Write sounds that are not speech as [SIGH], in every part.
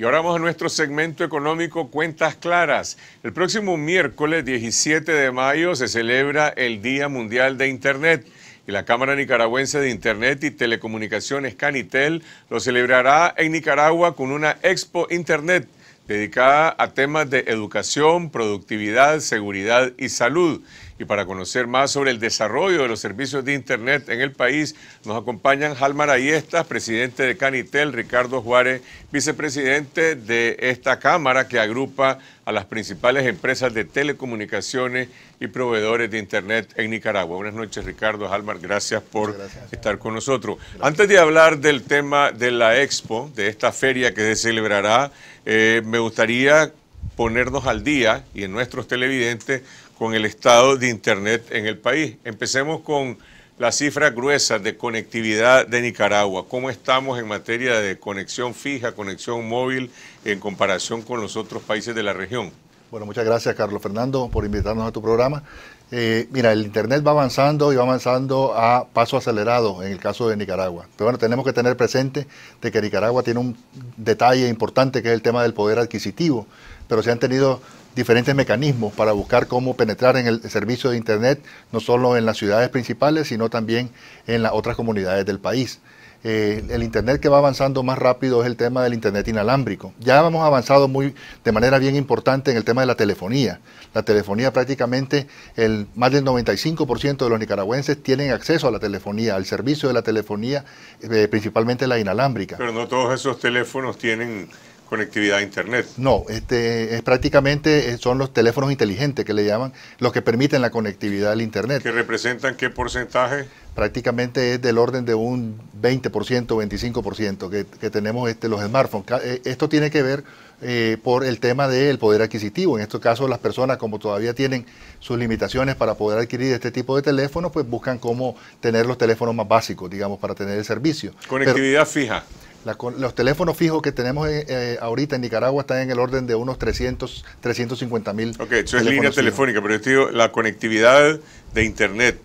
Y ahora vamos a nuestro segmento económico Cuentas Claras. El próximo miércoles 17 de mayo se celebra el Día Mundial de Internet y la Cámara Nicaragüense de Internet y Telecomunicaciones Canitel lo celebrará en Nicaragua con una Expo Internet dedicada a temas de educación, productividad, seguridad y salud. Y para conocer más sobre el desarrollo de los servicios de Internet en el país, nos acompañan Halmar Ayestas, presidente de Canitel, Ricardo Juárez, vicepresidente de esta Cámara que agrupa a las principales empresas de telecomunicaciones y proveedores de Internet en Nicaragua. Buenas noches, Ricardo Halmar, gracias por estar con nosotros. Antes de hablar del tema de la expo, de esta feria que se celebrará, eh, me gustaría ponernos al día y en nuestros televidentes con el estado de Internet en el país. Empecemos con las cifras gruesas de conectividad de Nicaragua. ¿Cómo estamos en materia de conexión fija, conexión móvil en comparación con los otros países de la región? Bueno, muchas gracias Carlos Fernando por invitarnos a tu programa. Eh, mira, el Internet va avanzando y va avanzando a paso acelerado en el caso de Nicaragua. Pero bueno, tenemos que tener presente de que Nicaragua tiene un detalle importante que es el tema del poder adquisitivo pero se han tenido diferentes mecanismos para buscar cómo penetrar en el servicio de Internet, no solo en las ciudades principales, sino también en las otras comunidades del país. Eh, el Internet que va avanzando más rápido es el tema del Internet inalámbrico. Ya hemos avanzado muy, de manera bien importante en el tema de la telefonía. La telefonía prácticamente, el, más del 95% de los nicaragüenses tienen acceso a la telefonía, al servicio de la telefonía, eh, principalmente la inalámbrica. Pero no todos esos teléfonos tienen conectividad a Internet. No, este, es prácticamente eh, son los teléfonos inteligentes que le llaman, los que permiten la conectividad al Internet. ¿Que representan qué porcentaje? Prácticamente es del orden de un 20%, 25% que, que tenemos este, los smartphones. Eh, esto tiene que ver eh, por el tema del poder adquisitivo. En estos casos las personas, como todavía tienen sus limitaciones para poder adquirir este tipo de teléfonos, pues buscan cómo tener los teléfonos más básicos, digamos, para tener el servicio. Conectividad fija los teléfonos fijos que tenemos eh, eh, ahorita en Nicaragua están en el orden de unos 300, 350 mil. Ok, eso es línea telefónica, yo pero digo, la conectividad de Internet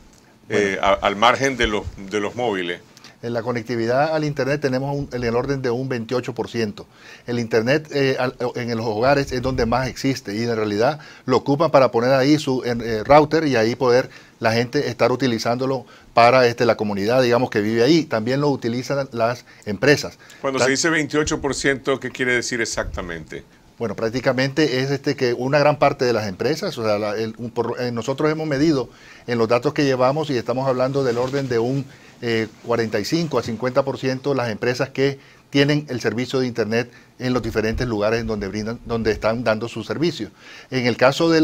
eh, al margen de los, de los móviles. En la conectividad al Internet tenemos en el orden de un 28%. El Internet en los hogares es donde más existe y en realidad lo ocupan para poner ahí su router y ahí poder la gente estar utilizándolo para este, la comunidad, digamos, que vive ahí. También lo utilizan las empresas. Cuando se dice 28%, ¿qué quiere decir exactamente? Bueno, prácticamente es este que una gran parte de las empresas, o sea, eh, nosotros hemos medido en los datos que llevamos y estamos hablando del orden de un 45 eh, a 50% las empresas que tienen el servicio de Internet en los diferentes lugares en donde, brindan, donde están dando su servicio. En el caso de,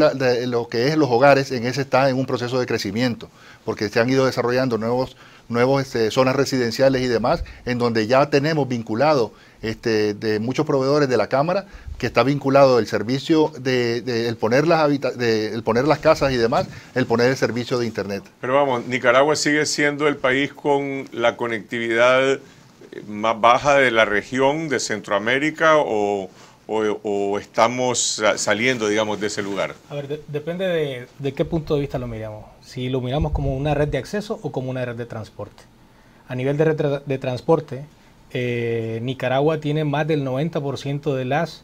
lo que es los hogares, en ese está en un proceso de crecimiento, porque se han ido desarrollando nuevos, nuevos este, zonas residenciales y demás, en donde ya tenemos vinculado este, de muchos proveedores de la Cámara, que está vinculado el servicio de, poner las el poner las casas y demás, el poner el servicio de Internet. Pero vamos, Nicaragua sigue siendo el país con la conectividad más baja de la región de Centroamérica o, estamos saliendo, digamos, de ese lugar? A ver, depende de, de, qué punto de vista lo miramos. Si lo miramos como una red de acceso o como una red de transporte. A nivel de red de transporte, eh, Nicaragua tiene más del 90% de las,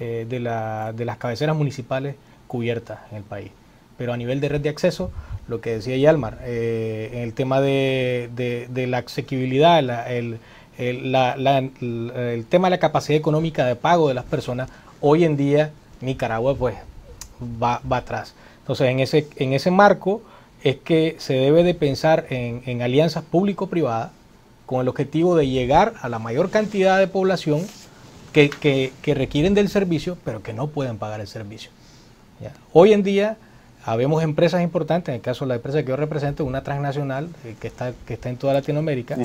eh, de, de las cabeceras municipales cubiertas en el país. Pero a nivel de red de acceso, lo que decía Yalmar, eh, en el tema de, de, la asequibilidad, el, el, tema de la capacidad económica de pago de las personas, hoy en día Nicaragua pues va, atrás. Entonces, en ese, en ese marco es que se debe de pensar en, alianzas público-privadas con el objetivo de llegar a la mayor cantidad de población que, requieren del servicio, pero que no pueden pagar el servicio. Hoy en día, habemos empresas importantes, en el caso de la empresa que yo represento, una transnacional eh, que, está, que está en toda Latinoamérica,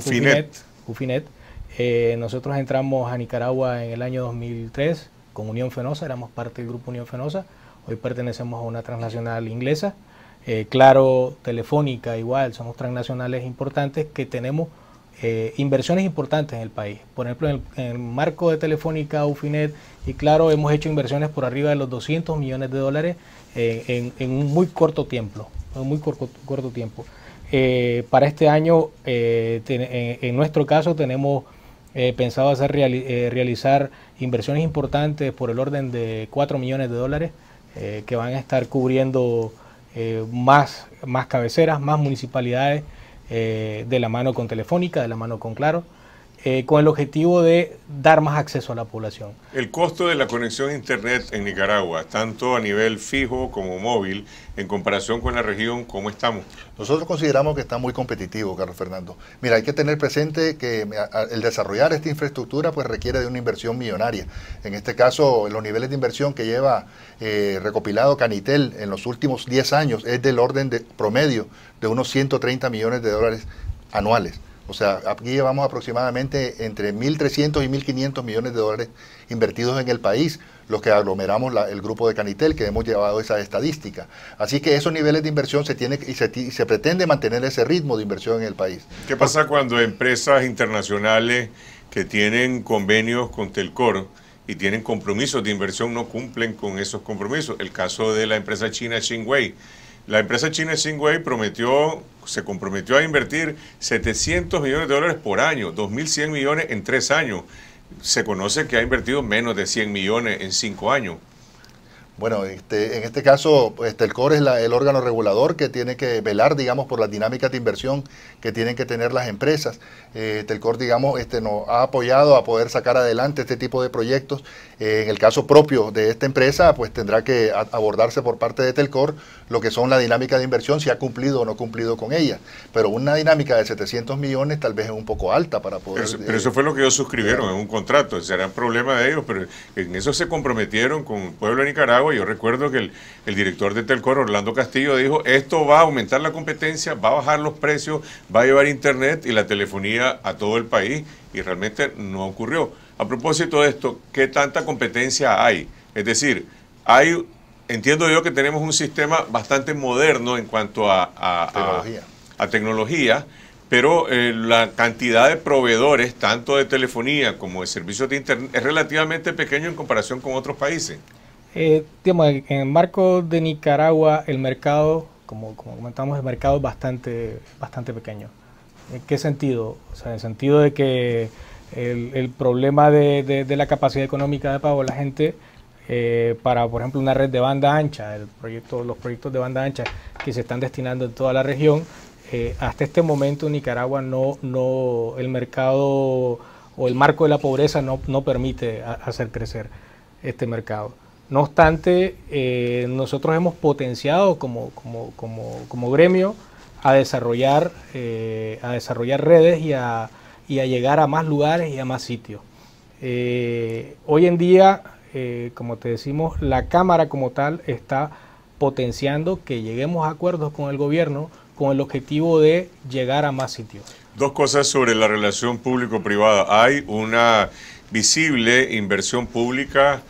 Ufinet eh, nosotros entramos a Nicaragua en el año 2003 con Unión Fenosa, éramos parte del grupo Unión Fenosa, hoy pertenecemos a una transnacional inglesa. Eh, claro, Telefónica igual, somos transnacionales importantes que tenemos eh, inversiones importantes en el país. Por ejemplo, en el, marco de Telefónica, UFINET y Claro, hemos hecho inversiones por arriba de los 200 millones de dólares en, un muy corto tiempo. muy corto, tiempo. para este año, en nuestro caso, tenemos eh, pensado hacer eh, realizar inversiones importantes por el orden de 4 millones de dólares eh, que van a estar cubriendo eh, más, más cabeceras, más municipalidades de la mano con Telefónica, de la mano con Claro. Eh, con el objetivo de dar más acceso a la población. El costo de la conexión a Internet en Nicaragua, tanto a nivel fijo como móvil, en comparación con la región, ¿cómo estamos? Nosotros consideramos que está muy competitivo, Carlos Fernando. Mira, hay que tener presente que el desarrollar esta infraestructura pues requiere de una inversión millonaria. En este caso, los niveles de inversión que lleva eh, recopilado Canitel en los últimos 10 años es del orden de promedio de unos 130 millones de dólares anuales. O sea, aquí llevamos aproximadamente entre 1.300 y 1.500 millones de dólares invertidos en el país, los que aglomeramos el grupo de Canitel, que hemos llevado esa estadística. Así que esos niveles de inversión se tiene y se, pretende mantener ese ritmo de inversión en el país. ¿Qué pasa cuando empresas internacionales que tienen convenios con Telcor y tienen compromisos de inversión no cumplen con esos compromisos? El caso de la empresa china Xingwei. La empresa china Xinhua prometió, se comprometió a invertir 700 millones de dólares por año, 2.100 millones en tres años. Se conoce que ha invertido menos de 100 millones en cinco años. Bueno, este, en este caso, este, es el órgano regulador que tiene que velar, digamos, por las dinámicas de inversión que tienen que tener las empresas. Eh, Telcor, este, digamos, este, nos ha apoyado a poder sacar adelante este tipo de proyectos. Eh, en el caso propio de esta empresa, pues tendrá que abordarse por parte de Telcor lo que son la dinámica de inversión, si ha cumplido o no cumplido con ella. Pero una dinámica de 700 millones tal vez es un poco alta para poder... Eh, pero, eso fue lo que ellos suscribieron es en un contrato. Será un problema de ellos, pero en eso se comprometieron con pueblo de Nicaragua yo recuerdo que el, director de Telcor, Orlando Castillo, dijo, esto va a aumentar la competencia, va a bajar los precios, va a llevar Internet y la telefonía a todo el país, y realmente no ocurrió. A propósito de esto, ¿qué tanta competencia hay? Es decir, hay, entiendo yo que tenemos un sistema bastante moderno en cuanto a, a tecnología. pero eh, la cantidad de proveedores, tanto de telefonía como de servicios de Internet, es relativamente pequeño en comparación con otros países. Eh, digamos, en el marco de Nicaragua, el mercado, como, comentamos, el mercado es bastante, bastante pequeño. ¿En qué sentido? O sea, en el sentido de que el, problema de, la capacidad económica de pago de la gente eh, para, por ejemplo, una red de banda ancha, proyecto, los proyectos de banda ancha que se están destinando en toda la región, eh, hasta este momento Nicaragua no, no, el mercado o el marco de la pobreza no, permite hacer crecer este mercado. No obstante, eh, nosotros hemos potenciado como, como, gremio a desarrollar, eh, a desarrollar redes y a, llegar a más lugares y a más sitios. Eh, hoy en día, como te decimos, la Cámara como tal está potenciando que lleguemos a acuerdos con el gobierno con el objetivo de llegar a más sitios. Dos cosas sobre la relación público-privada. Hay una visible inversión pública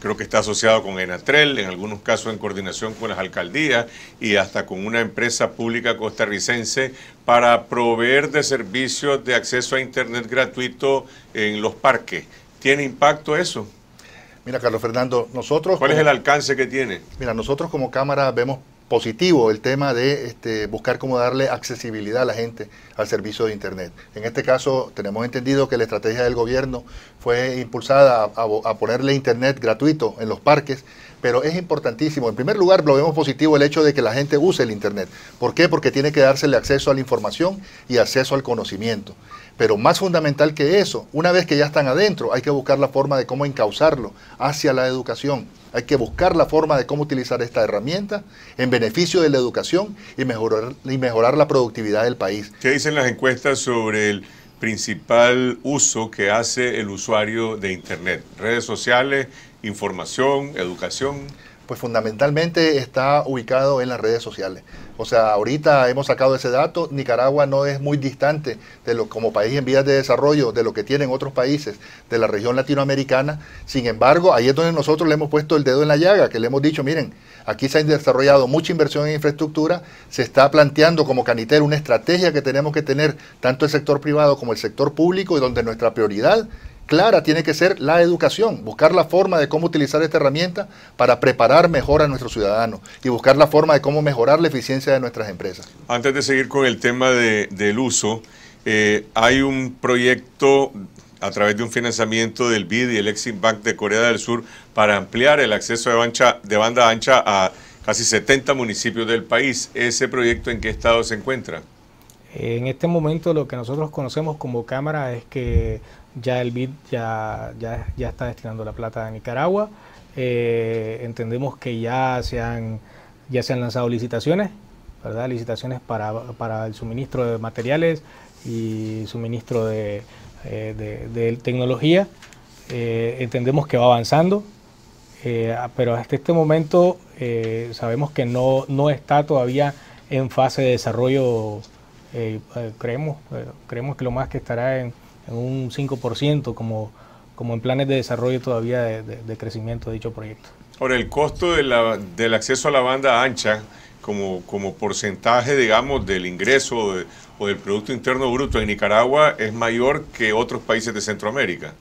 creo que está asociado con Enatrel, en algunos casos en coordinación con las alcaldías y hasta con una empresa pública costarricense para proveer de servicios de acceso a Internet gratuito en los parques. ¿Tiene impacto eso? Mira, Carlos Fernando, nosotros... ¿Cuál es el alcance que tiene? Mira, nosotros como Cámara vemos positivo el tema de este, buscar cómo darle accesibilidad a la gente al servicio de Internet. En este caso, tenemos entendido que la estrategia del gobierno fue impulsada a, ponerle Internet gratuito en los parques, pero es importantísimo. En primer lugar, lo vemos positivo el hecho de que la gente use el Internet. ¿Por qué? Porque tiene que dársele acceso a la información y acceso al conocimiento. Pero más fundamental que eso, una vez que ya están adentro, hay que buscar la forma de cómo encauzarlo hacia la educación. Hay que buscar la forma de cómo utilizar esta herramienta en beneficio de la educación y mejorar, y mejorar la productividad del país. ¿Qué dicen las encuestas sobre el principal uso que hace el usuario de Internet? Redes sociales, información, educación. Pues fundamentalmente está ubicado en las redes sociales. O sea, ahorita hemos sacado ese dato, Nicaragua no es muy distante de lo, como país en vías de desarrollo de lo que tienen otros países de la región latinoamericana. Sin embargo, ahí es donde nosotros le hemos puesto el dedo en la llaga, que le hemos dicho, miren, aquí se ha desarrollado mucha inversión en infraestructura, se está planteando como canitel una estrategia que tenemos que tener tanto el sector privado como el sector público y donde nuestra prioridad clara tiene que ser la educación, buscar la forma de cómo utilizar esta herramienta para preparar mejor a nuestros ciudadanos y buscar la forma de cómo mejorar la eficiencia de nuestras empresas. Antes de seguir con el tema del uso, eh, hay un proyecto a través de un financiamiento del BID y el Exim Bank de Corea del Sur para ampliar el acceso de, de banda ancha a casi 70 municipios del país. ¿Ese proyecto en qué estado se encuentra? En este momento lo que nosotros conocemos como cámara es que ya el BID ya, ya, está destinando la plata a Nicaragua. Eh, entendemos que ya se han, ya se han lanzado licitaciones, ¿verdad? licitaciones para, el suministro de materiales y suministro de, eh, tecnología. Eh, entendemos que va avanzando, pero hasta este momento sabemos que no, no está todavía en fase de desarrollo eh, eh, creemos, eh, creemos que lo más que estará en, en un 5% como, como en planes de desarrollo todavía de, crecimiento de dicho proyecto. Ahora, el costo de del acceso a la banda ancha como, porcentaje, digamos, del ingreso o del Producto Interno Bruto en Nicaragua es mayor que otros países de Centroamérica.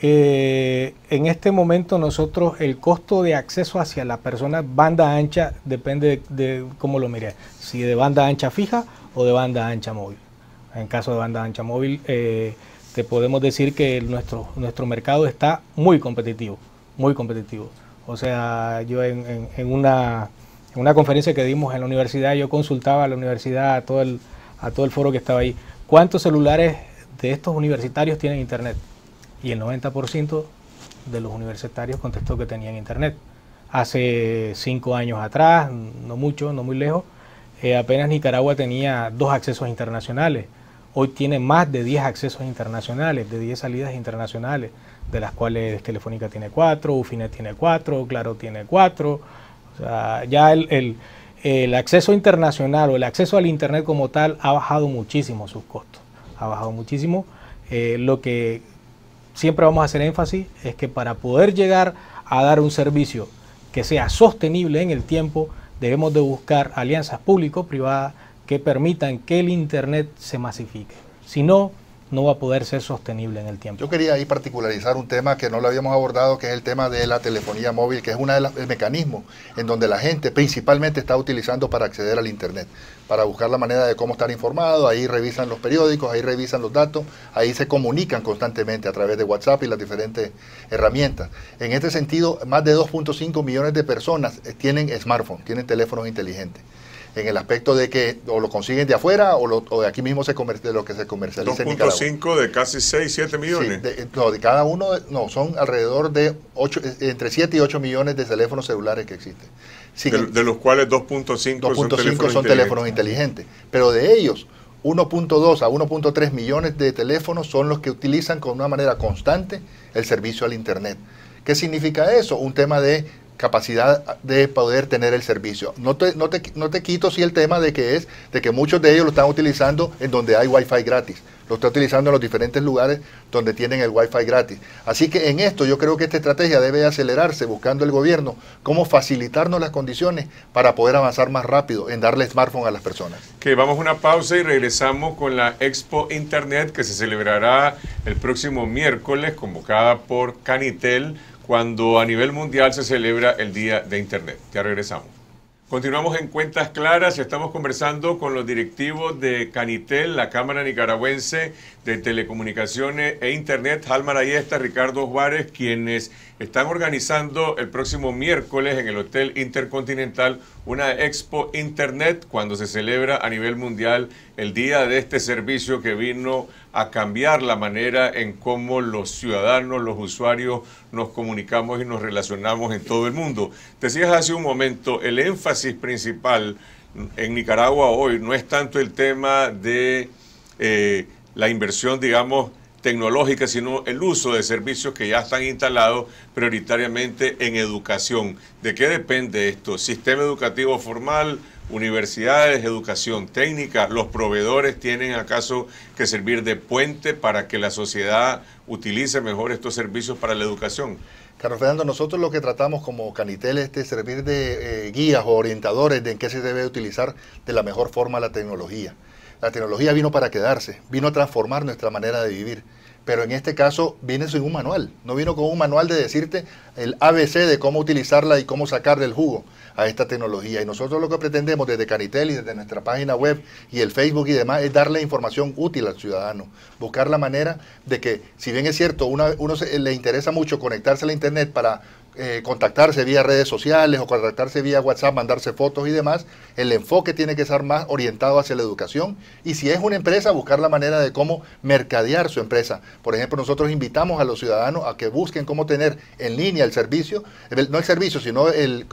Eh, en este momento nosotros el costo de acceso hacia la persona banda ancha depende de, cómo lo mire, si de banda ancha fija o de banda ancha móvil. En caso de banda ancha móvil eh, te podemos decir que nuestro, nuestro mercado está muy competitivo, muy competitivo. O sea, yo en, una, en una conferencia que dimos en la universidad, yo consultaba a la universidad, a todo el, a todo el foro que estaba ahí, ¿cuántos celulares de estos universitarios tienen internet? y el 90% de los universitarios contestó que tenían internet. Hace cinco años atrás, no mucho, no muy lejos, eh, apenas Nicaragua tenía dos accesos internacionales. Hoy tiene más de 10 accesos internacionales, de 10 salidas internacionales, de las cuales Telefónica tiene 4, Ufinet tiene 4, Claro tiene 4. O sea, ya el, acceso internacional o el acceso al Internet como tal ha bajado muchísimo sus costos. Ha bajado muchísimo. Eh, lo que siempre vamos a hacer énfasis es que para poder llegar a dar un servicio que sea sostenible en el tiempo, debemos de buscar alianzas público-privadas que permitan que el Internet se masifique. Si no, no va a poder ser sostenible en el tiempo. Yo quería ahí particularizar un tema que no lo habíamos abordado, que es el tema de la telefonía móvil, que es uno de los mecanismos en donde la gente principalmente está utilizando para acceder al Internet, para buscar la manera de cómo estar informado, ahí revisan los periódicos, ahí revisan los datos, ahí se comunican constantemente a través de WhatsApp y las diferentes herramientas. En este sentido, más de 2.5 millones de personas eh, tienen smartphone, tienen teléfonos inteligentes en el aspecto de que o lo consiguen de afuera o, de aquí mismo se de lo que se comercializa 2.5 de casi 6, 7 millones. Eh, no, de cada uno, no, son alrededor de eh, entre 7 y 8 millones de teléfonos celulares que existen. de, los cuales 2.5 son teléfonos inteligentes. Pero de ellos, 1.2 a 1.3 millones de teléfonos son los que utilizan con una manera constante el servicio al Internet. ¿Qué significa eso? Un tema de capacidad de poder tener el servicio. No te, no te, quito si el tema de que es de que muchos de ellos lo están utilizando en donde hay wifi gratis. Lo están utilizando en los diferentes lugares donde tienen el wifi gratis. Así que en esto yo creo que esta estrategia debe acelerarse buscando el gobierno cómo facilitarnos las condiciones para poder avanzar más rápido en darle smartphone a las personas. Que vamos a una pausa y regresamos con la Expo Internet que se celebrará el próximo miércoles convocada por Canitel cuando a nivel mundial se celebra el Día de Internet. Ya regresamos. Continuamos en Cuentas Claras, estamos conversando con los directivos de Canitel, la Cámara Nicaragüense de Telecomunicaciones e Internet, Halmar Ayesta, Ricardo Juárez, quienes están organizando el próximo miércoles en el Hotel Intercontinental una expo internet cuando se celebra a nivel mundial el día de este servicio que vino a cambiar la manera en cómo los ciudadanos, los usuarios nos comunicamos y nos relacionamos en todo el mundo. Decías hace un momento, el énfasis principal en Nicaragua hoy no es tanto el tema de eh, la inversión, digamos, tecnológica, sino el uso de servicios que ya están instalados prioritariamente en educación. ¿De qué depende esto? Sistema educativo formal, universidades, educación técnica, los proveedores tienen acaso que servir de puente para que la sociedad utilice mejor estos servicios para la educación. Carlos Fernando, nosotros lo que tratamos como Canitel es servir de eh, guías o orientadores de en qué se debe utilizar de la mejor forma la tecnología. La tecnología vino para quedarse, vino a transformar nuestra manera de vivir. Pero en este caso viene sin un manual, no vino con un manual de decirte el ABC de cómo utilizarla y cómo sacarle el jugo a esta tecnología. Y nosotros lo que pretendemos desde Canitel y desde nuestra página web y el Facebook y demás es darle información útil al ciudadano, buscar la manera de que, si bien es cierto, a uno le interesa mucho conectarse a la Internet para eh, contactarse vía redes sociales o contactarse vía WhatsApp, mandarse fotos y demás, el enfoque tiene que ser más orientado hacia la educación y si es una empresa, buscar la manera de cómo mercadear su empresa. Por ejemplo, nosotros invitamos a los ciudadanos a que busquen cómo tener en línea el servicio, eh, no el servicio, sino el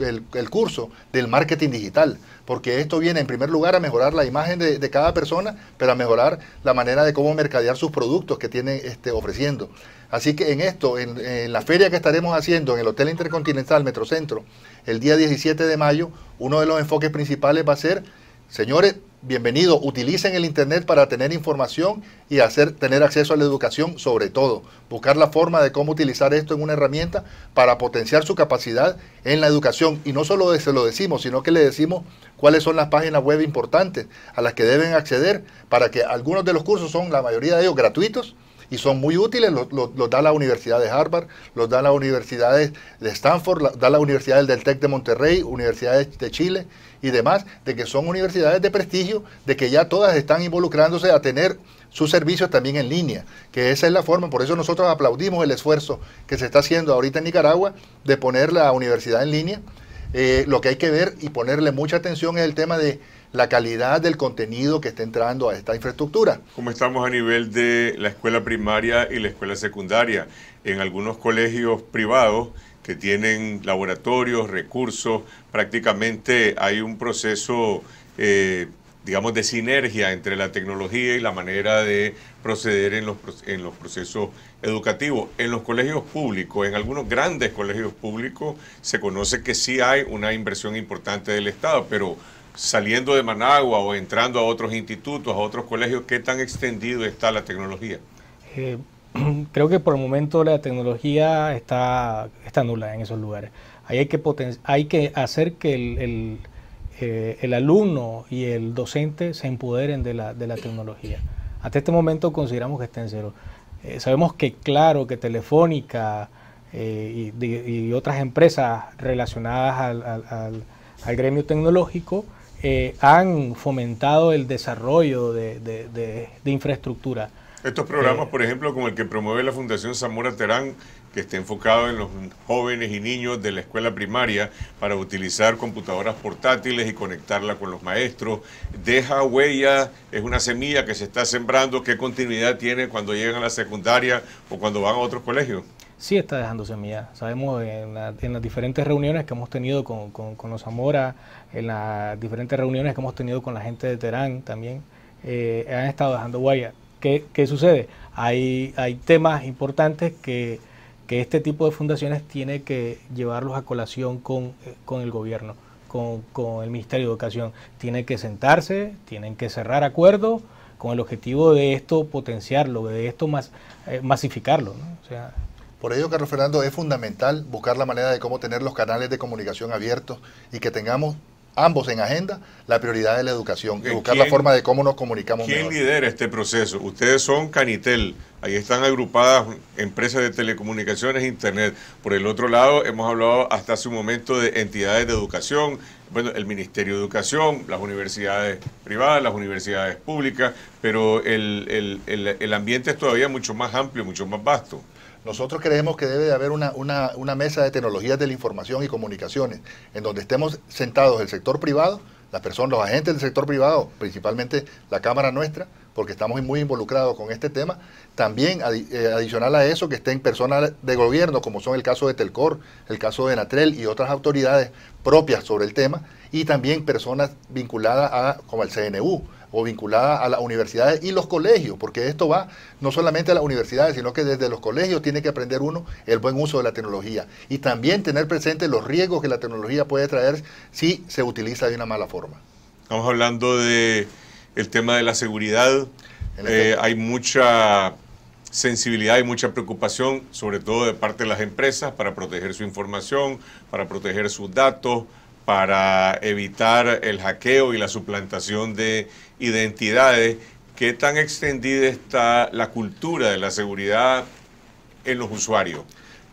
curso del marketing digital porque esto viene en primer lugar a mejorar la imagen de, cada persona, pero a mejorar la manera de cómo mercadear sus productos que tiene este, ofreciendo. Así que en esto, en, en, la feria que estaremos haciendo en el Hotel Intercontinental Metrocentro el día 17 de mayo, uno de los enfoques principales va a ser, señores, bienvenido, utilicen el Internet para tener información y hacer, tener acceso a la educación sobre todo. Buscar la forma de cómo utilizar esto en una herramienta para potenciar su capacidad en la educación. Y no solo se lo decimos, sino que le decimos cuáles son las páginas web importantes a las que deben acceder para que algunos de los cursos son, la mayoría de ellos, gratuitos y son muy útiles, los, da la Universidad de Harvard, los da la Universidad de Stanford, los da la Universidad del TEC de Monterrey, Universidades de Chile, y demás, de que son universidades de prestigio, de que ya todas están involucrándose a tener sus servicios también en línea, que esa es la forma, por eso nosotros aplaudimos el esfuerzo que se está haciendo ahorita en Nicaragua de poner la universidad en línea. Eh, lo que hay que ver y ponerle mucha atención es el tema de la calidad del contenido que está entrando a esta infraestructura. Como estamos a nivel de la escuela primaria y la escuela secundaria, en algunos colegios privados, que tienen laboratorios, recursos, prácticamente hay un proceso, eh, digamos, de sinergia entre la tecnología y la manera de proceder en los, en los procesos educativos. En los colegios públicos, en algunos grandes colegios públicos, se conoce que sí hay una inversión importante del Estado, pero saliendo de Managua o entrando a otros institutos, a otros colegios, ¿qué tan extendido está la tecnología? Eh, [CLEARS THROAT] creo que por el momento la tecnología está, está nula en esos lugares. hay que, hay que hacer que eh, el, alumno y el docente se empoderen de la, de la tecnología. Hasta este momento consideramos que está en cero. Eh, sabemos que claro, que Telefónica eh, y, otras empresas relacionadas al, gremio tecnológico han fomentado el desarrollo de, de infraestructura estos programas, eh. por ejemplo, como el que promueve la Fundación Zamora Terán, que está enfocado en los jóvenes y niños de la escuela primaria para utilizar computadoras portátiles y conectarla con los maestros. Deja huella, es una semilla que se está sembrando. ¿Qué continuidad tiene cuando llegan a la secundaria o cuando van a otros colegios? Sí está dejando semilla. Sabemos en, las diferentes reuniones que hemos tenido con, los Zamora, en las diferentes reuniones que hemos tenido con la gente de Terán también, eh, han estado dejando huella. ¿qué, sucede? Hay, hay temas importantes que, este tipo de fundaciones tiene que llevarlos a colación con, eh, el gobierno, con, el Ministerio de Educación. tiene que sentarse, tienen que cerrar acuerdos con el objetivo de esto potenciarlo, de esto eh, masificarlo. por ello, Carlos Fernando, es fundamental buscar la manera de cómo tener los canales de comunicación abiertos y que tengamos ambos en agenda, la prioridad de la educación buscar la forma de cómo nos comunicamos ¿Quién lidera este proceso? Ustedes son Canitel, ahí están agrupadas empresas de telecomunicaciones e internet. Por el otro lado, hemos hablado hasta hace un momento de entidades de educación, bueno, el Ministerio de Educación, las universidades privadas, las universidades públicas, pero el, el, el ambiente es todavía mucho más amplio, mucho más vasto. Nosotros creemos que debe de haber una, una mesa de tecnologías de la información y comunicaciones, en donde estemos sentados el sector privado, las personas, los agentes del sector privado, principalmente la Cámara nuestra, porque estamos muy involucrados con este tema. También eh, adicional a eso, que estén personas de gobierno, como son el caso de Telcor, el caso de Natrel y otras autoridades propias sobre el tema, y también personas vinculadas a, como el CNU o vinculadas a las universidades y los colegios, porque esto va no solamente a las universidades, sino que desde los colegios tiene que aprender uno el buen uso de la tecnología y también tener presente los riesgos que la tecnología puede traer si se utiliza de una mala forma. Estamos hablando de el tema de la seguridad. Eh, hay mucha sensibilidad y mucha preocupación, sobre todo de parte de las empresas, para proteger su información, para proteger sus datos, para evitar el hackeo y la suplantación de identidades. ¿Qué tan extendida está la cultura de la seguridad en los usuarios?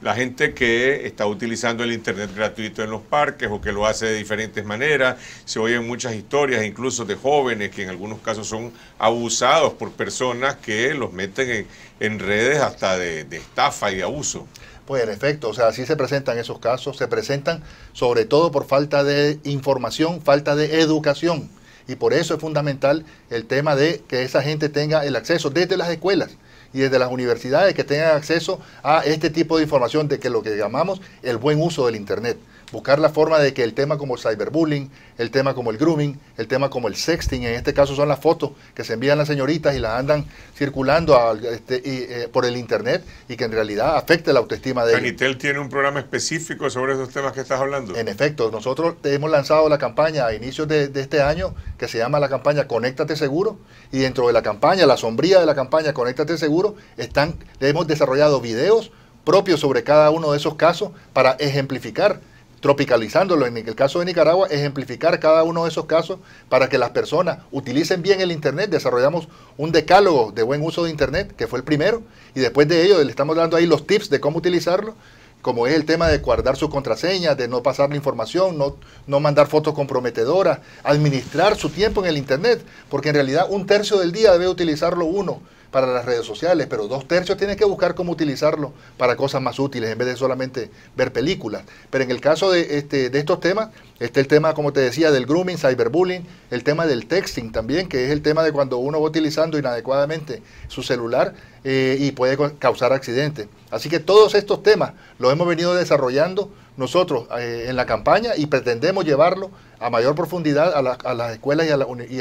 la gente que está utilizando el Internet gratuito en los parques o que lo hace de diferentes maneras. Se oyen muchas historias, incluso de jóvenes que en algunos casos son abusados por personas que los meten en, redes hasta de, estafa y de abuso. Pues en efecto, o sea, así se presentan esos casos, se presentan sobre todo por falta de información, falta de educación. Y por eso es fundamental el tema de que esa gente tenga el acceso desde las escuelas y desde las universidades que tengan acceso a este tipo de información de que lo que llamamos el buen uso del Internet buscar la forma de que el tema como el cyberbullying, el tema como el grooming, el tema como el sexting, en este caso son las fotos que se envían las señoritas y las andan circulando este, eh, por el internet y que en realidad afecte la autoestima de ¿Canitel tiene un programa específico sobre esos temas que estás hablando. En efecto, nosotros hemos lanzado la campaña a inicios de, este año que se llama la campaña Conéctate Seguro y dentro de la campaña, la sombría de la campaña Conéctate Seguro, están, hemos desarrollado videos propios sobre cada uno de esos casos para ejemplificar tropicalizándolo. En el caso de Nicaragua, ejemplificar cada uno de esos casos para que las personas utilicen bien el Internet. Desarrollamos un decálogo de buen uso de Internet, que fue el primero, y después de ello le estamos dando ahí los tips de cómo utilizarlo como es el tema de guardar su contraseña, de no pasar la información, no, no, mandar fotos comprometedoras, administrar su tiempo en el Internet, porque en realidad un tercio del día debe utilizarlo uno para las redes sociales, pero dos tercios tienen que buscar cómo utilizarlo para cosas más útiles en vez de solamente ver películas. Pero en el caso de, este, de estos temas, está el tema, como te decía, del grooming, cyberbullying, el tema del texting también, que es el tema de cuando uno va utilizando inadecuadamente su celular eh, y puede causar accidentes. Así que todos estos temas los hemos venido desarrollando nosotros eh, en la campaña y pretendemos llevarlo a mayor profundidad a, las escuelas y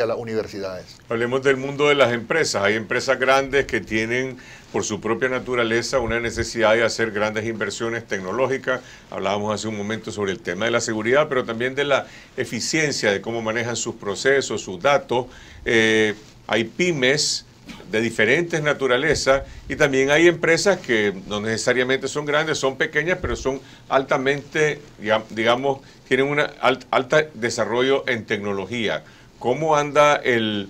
a, las universidades. Hablemos del mundo de las empresas. Hay empresas grandes que tienen por su propia naturaleza una necesidad de hacer grandes inversiones tecnológicas. Hablábamos hace un momento sobre el tema de la seguridad, pero también de la eficiencia, de cómo manejan sus procesos, sus datos. Eh, hay pymes de diferentes naturalezas y también hay empresas que no necesariamente son grandes, son pequeñas, pero son altamente, digamos, tienen un alto desarrollo en tecnología. ¿Cómo anda el,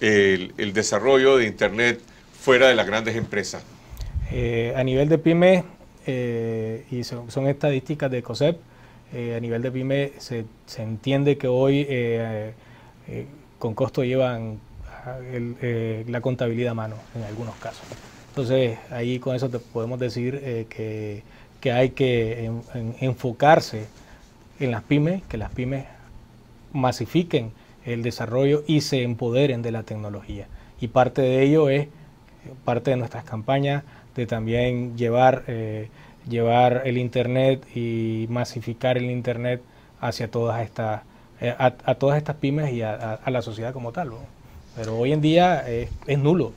el, desarrollo de Internet fuera de las grandes empresas? Eh, a nivel de pyme, eh, y son, estadísticas de COSEP, eh, a nivel de pyme se, se entiende que hoy con costo llevan el, eh, la contabilidad a mano en algunos casos. Entonces, ahí con eso te podemos decir eh, que, hay que enfocarse en las pymes, que las pymes masifiquen el desarrollo y se empoderen de la tecnología. Y parte de ello es parte de nuestras campañas de también llevar, eh, llevar el Internet y masificar el Internet hacia todas estas, a, todas estas pymes y a, la sociedad como tal. ¿no? Pero hoy en día eh, es, nulo.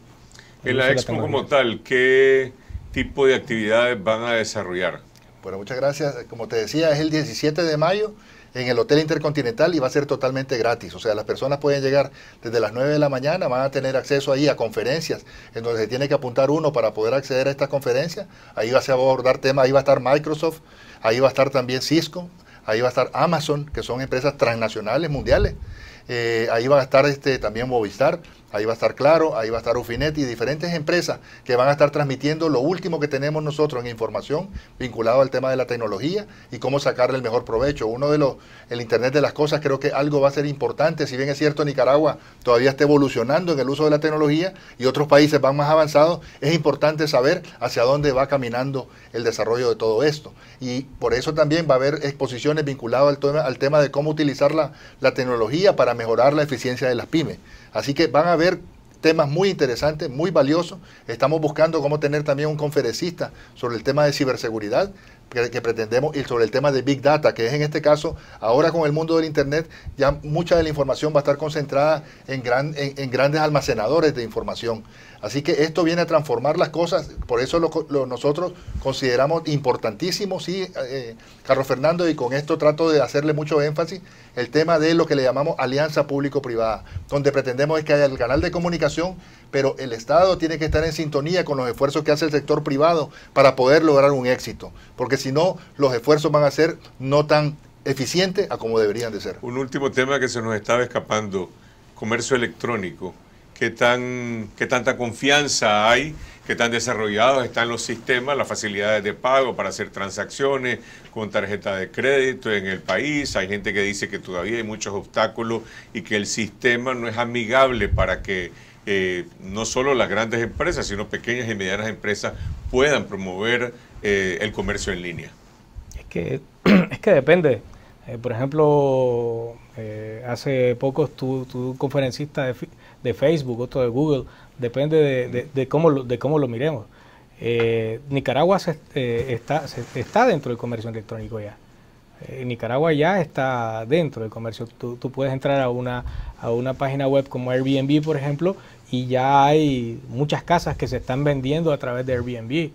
En la expo como tal, ¿qué tipo de actividades van a desarrollar? Bueno, muchas gracias. Como te decía, es el 17 de mayo en el Hotel Intercontinental y va a ser totalmente gratis. O sea, las personas pueden llegar desde las 9 de la mañana, van a tener acceso ahí a conferencias, en donde se tiene que apuntar uno para poder acceder a estas conferencias. Ahí va a abordar temas, ahí va a estar Microsoft, ahí va a estar también Cisco, ahí va a estar Amazon, que son empresas transnacionales, mundiales. Eh, ahí va a estar este, también Movistar, ahí va a estar Claro, ahí va a estar Ufinet y diferentes empresas que van a estar transmitiendo lo último que tenemos nosotros en información vinculado al tema de la tecnología y cómo sacarle el mejor provecho. Uno de los, el Internet de las Cosas creo que algo va a ser importante, si bien es cierto Nicaragua todavía está evolucionando en el uso de la tecnología y otros países van más avanzados, es importante saber hacia dónde va caminando el desarrollo de todo esto. Y por eso también va a haber exposiciones vinculadas al tema, al tema de cómo utilizar la, la tecnología para mejorar la eficiencia de las pymes. Así que van a ver temas muy interesantes, muy valiosos. Estamos buscando cómo tener también un conferencista sobre el tema de ciberseguridad que, pretendemos y sobre el tema de Big Data, que es en este caso, ahora con el mundo del Internet, ya mucha de la información va a estar concentrada en, gran, en, grandes almacenadores de información. Así que esto viene a transformar las cosas, por eso nosotros consideramos importantísimo, sí, eh, Carlos Fernando, y con esto trato de hacerle mucho énfasis, el tema de lo que le llamamos alianza público-privada, donde pretendemos es que haya el canal de comunicación pero el Estado tiene que estar en sintonía con los esfuerzos que hace el sector privado para poder lograr un éxito, porque si no, los esfuerzos van a ser no tan eficientes a como deberían de ser. Un último tema que se nos estaba escapando, comercio electrónico. ¿Qué, tan, tanta confianza hay ¿Qué tan desarrollados están los sistemas, las facilidades de pago para hacer transacciones con tarjeta de crédito en el país. Hay gente que dice que todavía hay muchos obstáculos y que el sistema no es amigable para que eh, no solo las grandes empresas, sino pequeñas y medianas empresas puedan promover eh, el comercio en línea? Es que, [CLEARS THROAT] es que depende. Eh, por ejemplo, hace poco tu, conferencista de, Facebook, otro de Google, depende de, cómo, lo, de cómo lo miremos. Nicaragua está, está dentro del comercio electrónico ya. Nicaragua ya está dentro del comercio. Tú, puedes entrar a una, a una página web como Airbnb, por ejemplo, y ya hay muchas casas que se están vendiendo a través de Airbnb.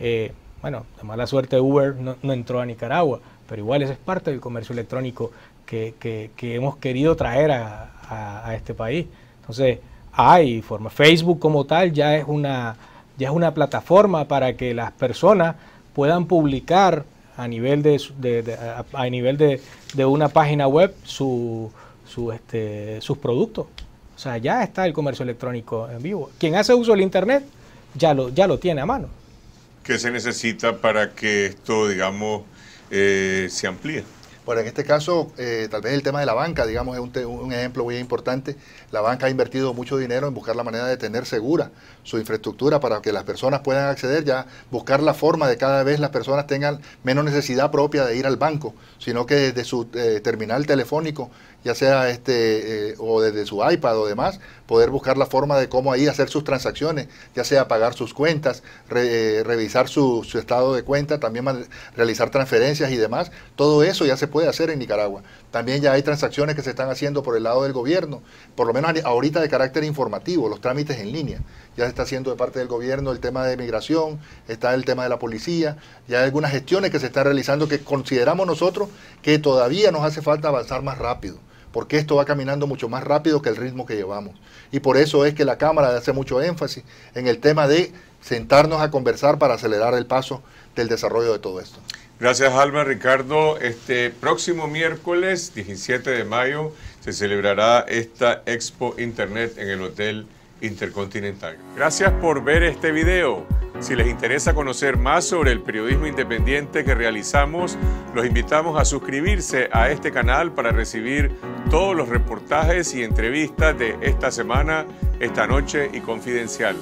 Eh, bueno, de mala suerte Uber no, entró a Nicaragua, pero igual esa es parte del comercio electrónico que, hemos querido traer a, este país. Entonces, hay forma. Facebook como tal ya es una, ya es una plataforma para que las personas puedan publicar a nivel de, nivel de, una página web su este, sus productos. O sea, ya está el comercio electrónico en vivo. Quien hace uso del Internet ya lo, ya lo tiene a mano. ¿Qué se necesita para que esto, digamos, eh, se amplíe? Bueno, en este caso, eh, tal vez el tema de la banca, digamos, es un, ejemplo muy importante. La banca ha invertido mucho dinero en buscar la manera de tener segura su infraestructura para que las personas puedan acceder, ya buscar la forma de cada vez las personas tengan menos necesidad propia de ir al banco, sino que desde su eh, terminal telefónico, ya sea este eh, o desde su iPad o demás, poder buscar la forma de cómo ahí hacer sus transacciones, ya sea pagar sus cuentas, eh, revisar su, su, estado de cuenta, también realizar transferencias y demás. Todo eso ya se puede hacer en Nicaragua. También ya hay transacciones que se están haciendo por el lado del gobierno, por lo menos ahorita de carácter informativo, los trámites en línea. Ya se está haciendo de parte del gobierno el tema de migración, está el tema de la policía, ya hay algunas gestiones que se están realizando que consideramos nosotros que todavía nos hace falta avanzar más rápido porque esto va caminando mucho más rápido que el ritmo que llevamos. Y por eso es que la Cámara hace mucho énfasis en el tema de sentarnos a conversar para acelerar el paso del desarrollo de todo esto. Gracias, Alma. Ricardo, este próximo miércoles 17 de mayo se celebrará esta Expo Internet en el Hotel Intercontinental. Gracias por ver este video. Si les interesa conocer más sobre el periodismo independiente que realizamos, los invitamos a suscribirse a este canal para recibir todos los reportajes y entrevistas de esta semana, esta noche y confidencial.